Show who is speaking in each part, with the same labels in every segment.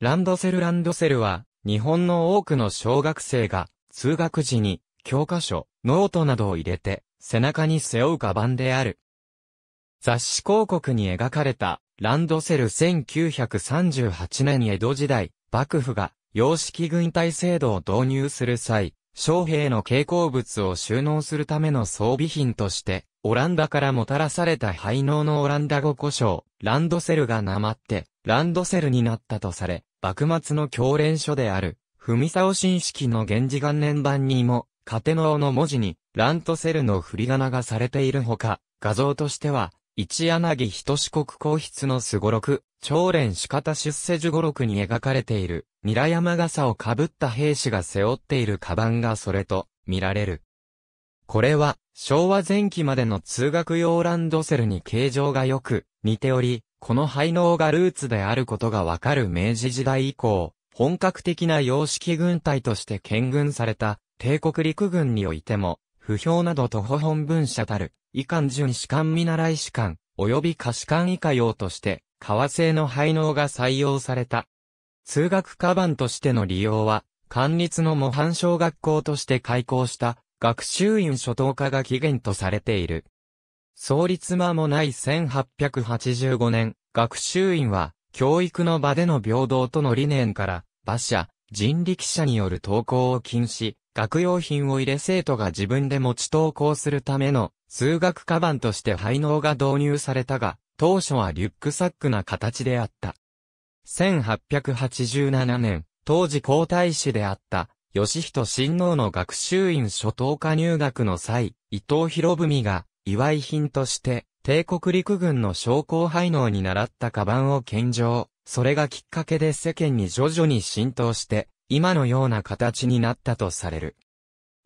Speaker 1: ランドセルランドセルは、日本の多くの小学生が、通学時に、教科書、ノートなどを入れて、背中に背負うカバンである。雑誌広告に描かれた、ランドセル1938年江戸時代、幕府が、洋式軍隊制度を導入する際、将兵の蛍光物を収納するための装備品として、オランダからもたらされた廃能のオランダ語故障、ランドセルがなまって、ランドセルになったとされ、幕末の教練書である、文沢新式の源氏元年版にも、カテノオの文字に、ラントセルの振り仮名がされているほか、画像としては、一柳人四国皇室のすごろく、長連仕方出世樹五六に描かれている、ニラ山傘をかぶった兵士が背負っているカバンがそれと、見られる。これは、昭和前期までの通学用ランドセルに形状がよく、似ており、この廃能がルーツであることがわかる明治時代以降、本格的な洋式軍隊として建軍された帝国陸軍においても、不評など徒歩本文社たる、遺憾準士官見習い士官、及び可士官以下用として、革製の廃能が採用された。通学カバンとしての利用は、官立の模範小学校として開校した、学習院初等科が起源とされている。創立間もない1885年、学習院は、教育の場での平等との理念から、馬車、人力車による投稿を禁止、学用品を入れ生徒が自分で持ち投稿するための数学カバンとして配納が導入されたが、当初はリュックサックな形であった。1887年、当時皇太子であった、吉人親王の学習院初等科入学の際、伊藤博文が祝い品として、帝国陸軍の将校配能に習ったカバンを献上。それがきっかけで世間に徐々に浸透して、今のような形になったとされる。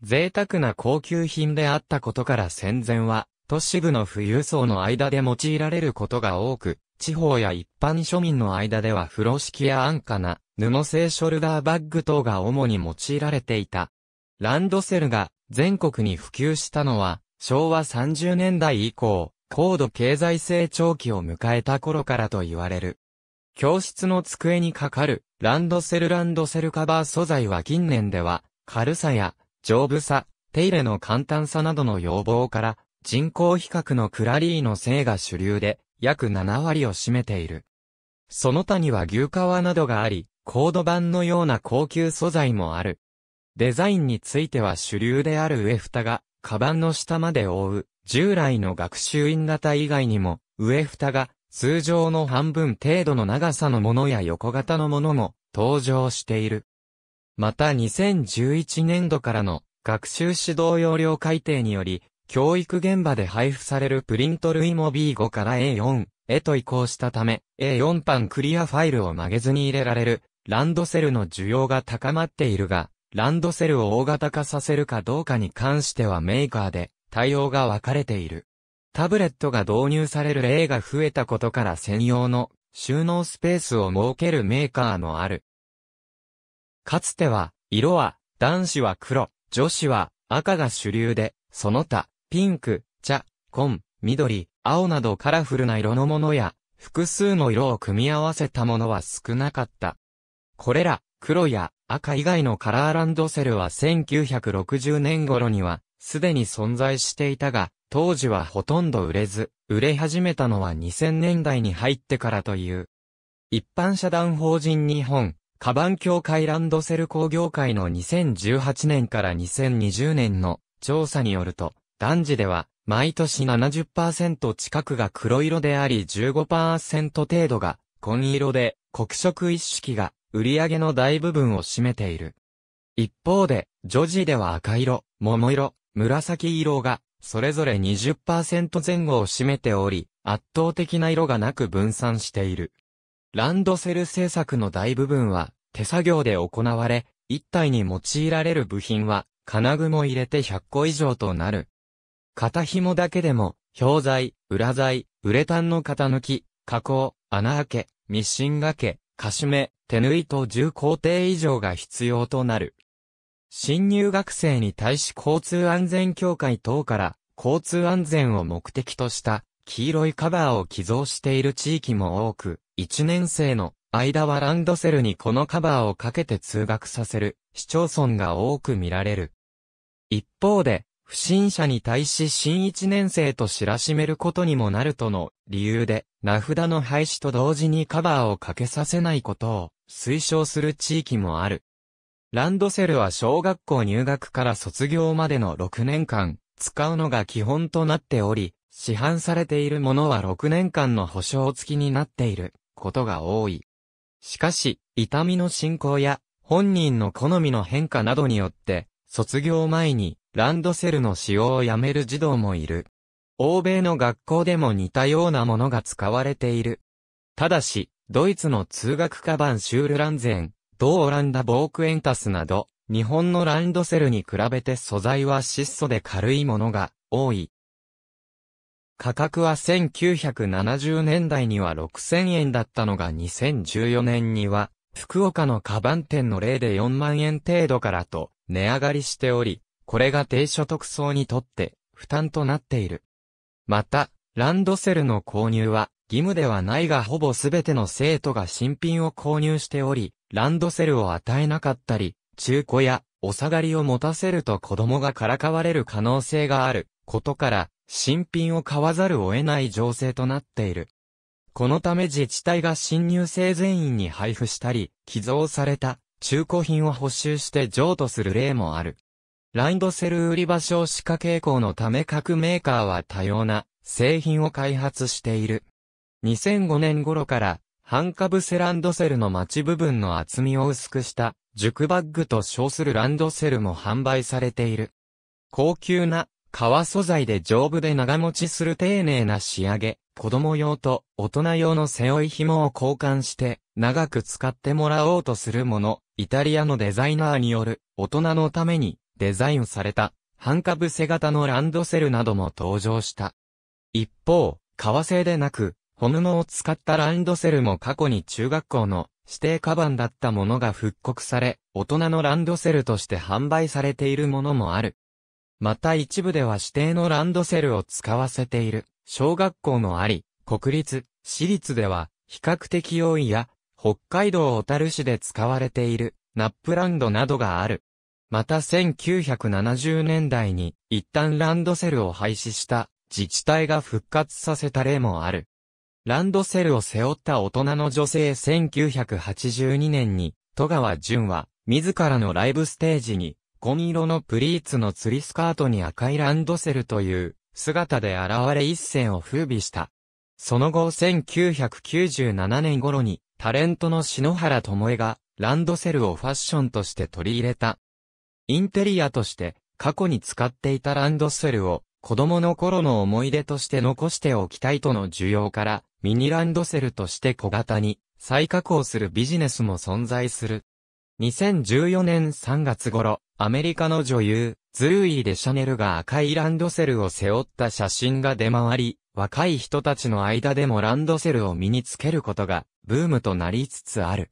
Speaker 1: 贅沢な高級品であったことから戦前は、都市部の富裕層の間で用いられることが多く、地方や一般庶民の間では風呂敷や安価な布製ショルダーバッグ等が主に用いられていた。ランドセルが全国に普及したのは昭和30年代以降、高度経済成長期を迎えた頃からと言われる。教室の机にかかるランドセルランドセルカバー素材は近年では、軽さや丈夫さ、手入れの簡単さなどの要望から、人口比較のクラリーの性が主流で、約7割を占めている。その他には牛革などがあり、コード版のような高級素材もある。デザインについては主流である上蓋が、カバンの下まで覆う、従来の学習院型以外にも、上蓋が通常の半分程度の長さのものや横型のものも登場している。また2011年度からの学習指導要領改定により、教育現場で配布されるプリント類も B5 から A4 へと移行したため、A4 パンクリアファイルを曲げずに入れられるランドセルの需要が高まっているが、ランドセルを大型化させるかどうかに関してはメーカーで対応が分かれている。タブレットが導入される例が増えたことから専用の収納スペースを設けるメーカーもある。かつては、色は男子は黒、女子は赤が主流で、その他、ピンク、茶、紺、緑、青などカラフルな色のものや、複数の色を組み合わせたものは少なかった。これら、黒や赤以外のカラーランドセルは1960年頃には、すでに存在していたが、当時はほとんど売れず、売れ始めたのは2000年代に入ってからという。一般社団法人日本、カバン協会ランドセル工業会の2018年から2020年の調査によると、男児では毎年70%近くが黒色であり15%程度が紺色で黒色一式が売上の大部分を占めている。一方で、女児では赤色、桃色、紫色が、それぞれ20%前後を占めており、圧倒的な色がなく分散している。ランドセル製作の大部分は、手作業で行われ、一体に用いられる部品は、金具も入れて100個以上となる。肩紐だけでも、表材、裏材、ウレタンの型抜き、加工、穴開け、ミシン掛け、シュメ、手縫いと重工程以上が必要となる。新入学生に対し交通安全協会等から交通安全を目的とした黄色いカバーを寄贈している地域も多く、1年生の間はランドセルにこのカバーをかけて通学させる市町村が多く見られる。一方で、不審者に対し新一年生と知らしめることにもなるとの理由で、名札の廃止と同時にカバーをかけさせないことを推奨する地域もある。ランドセルは小学校入学から卒業までの6年間、使うのが基本となっており、市販されているものは6年間の保証付きになっていることが多い。しかし、痛みの進行や本人の好みの変化などによって、卒業前にランドセルの使用をやめる児童もいる。欧米の学校でも似たようなものが使われている。ただし、ドイツの通学カバンシュールランゼン、同オランダボークエンタスなど、日本のランドセルに比べて素材は質素で軽いものが多い。価格は1970年代には6000円だったのが2014年には、福岡のカバン店の例で4万円程度からと値上がりしており、これが低所得層にとって負担となっている。また、ランドセルの購入は義務ではないがほぼすべての生徒が新品を購入しており、ランドセルを与えなかったり、中古やお下がりを持たせると子供がからかわれる可能性があることから、新品を買わざるを得ない情勢となっている。このため自治体が新入生全員に配布したり、寄贈された中古品を補修して譲渡する例もある。ランドセル売り場少子化傾向のため各メーカーは多様な製品を開発している。2005年頃から半株セランドセルの待ち部分の厚みを薄くした熟バッグと称するランドセルも販売されている。高級な革素材で丈夫で長持ちする丁寧な仕上げ、子供用と大人用の背負い紐を交換して長く使ってもらおうとするもの、イタリアのデザイナーによる大人のためにデザインされた、半株背型のランドセルなども登場した。一方、革製でなく、小布を使ったランドセルも過去に中学校の指定カバンだったものが復刻され、大人のランドセルとして販売されているものもある。また一部では指定のランドセルを使わせている、小学校もあり、国立、私立では、比較的多いや、北海道小樽市で使われている、ナップランドなどがある。また1970年代に一旦ランドセルを廃止した自治体が復活させた例もある。ランドセルを背負った大人の女性1982年に、戸川淳は、自らのライブステージに、紺色のプリーツの釣りスカートに赤いランドセルという、姿で現れ一線を風靡した。その後1997年頃に、タレントの篠原智恵が、ランドセルをファッションとして取り入れた。インテリアとして過去に使っていたランドセルを子供の頃の思い出として残しておきたいとの需要からミニランドセルとして小型に再加工するビジネスも存在する。2014年3月頃、アメリカの女優、ズーイー・デ・シャネルが赤いランドセルを背負った写真が出回り、若い人たちの間でもランドセルを身につけることがブームとなりつつある。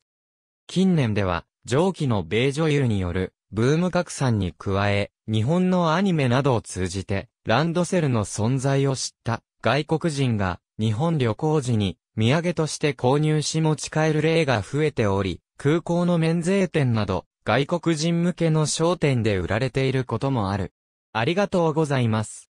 Speaker 1: 近年では、上記の米女優によるブーム拡散に加え、日本のアニメなどを通じて、ランドセルの存在を知った外国人が日本旅行時に土産として購入し持ち帰る例が増えており、空港の免税店など外国人向けの商店で売られていることもある。ありがとうございます。